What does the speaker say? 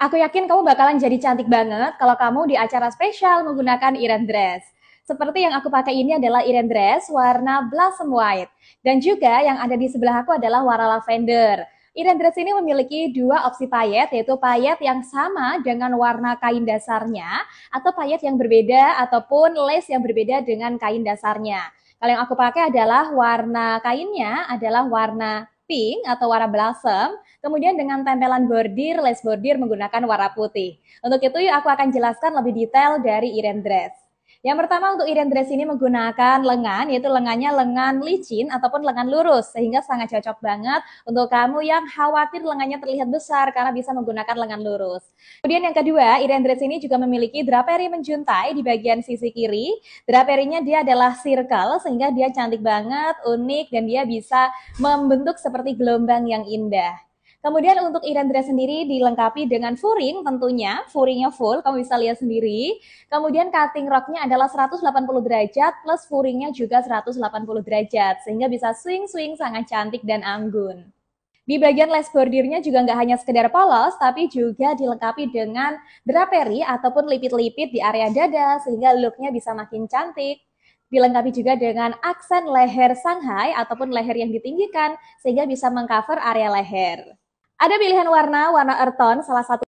Aku yakin kamu bakalan jadi cantik banget kalau kamu di acara spesial menggunakan Iren Dress. Seperti yang aku pakai ini adalah Iren Dress warna Blossom White. Dan juga yang ada di sebelah aku adalah warna lavender. Iren Dress ini memiliki dua opsi payet, yaitu payet yang sama dengan warna kain dasarnya, atau payet yang berbeda, ataupun lace yang berbeda dengan kain dasarnya. Kalau yang aku pakai adalah warna kainnya adalah warna pink atau warna blossom, kemudian dengan tempelan bordir, lace bordir menggunakan warna putih. Untuk itu, yuk aku akan jelaskan lebih detail dari Iren Dress. Yang pertama untuk Irian dress ini menggunakan lengan, yaitu lengannya lengan licin ataupun lengan lurus, sehingga sangat cocok banget untuk kamu yang khawatir lengannya terlihat besar karena bisa menggunakan lengan lurus. Kemudian yang kedua, Irian dress ini juga memiliki draperi menjuntai di bagian sisi kiri. Draperinya dia adalah circle, sehingga dia cantik banget, unik, dan dia bisa membentuk seperti gelombang yang indah. Kemudian untuk Irandra sendiri dilengkapi dengan furing tentunya, furingnya full, kamu bisa lihat sendiri. Kemudian cutting rocknya adalah 180 derajat plus furingnya juga 180 derajat, sehingga bisa swing-swing sangat cantik dan anggun. Di bagian les bordirnya juga nggak hanya sekedar polos, tapi juga dilengkapi dengan draperi ataupun lipit-lipit di area dada, sehingga looknya bisa makin cantik dilengkapi juga dengan aksen leher Shanghai ataupun leher yang ditinggikan sehingga bisa mengcover area leher. Ada pilihan warna, warna tone, salah satu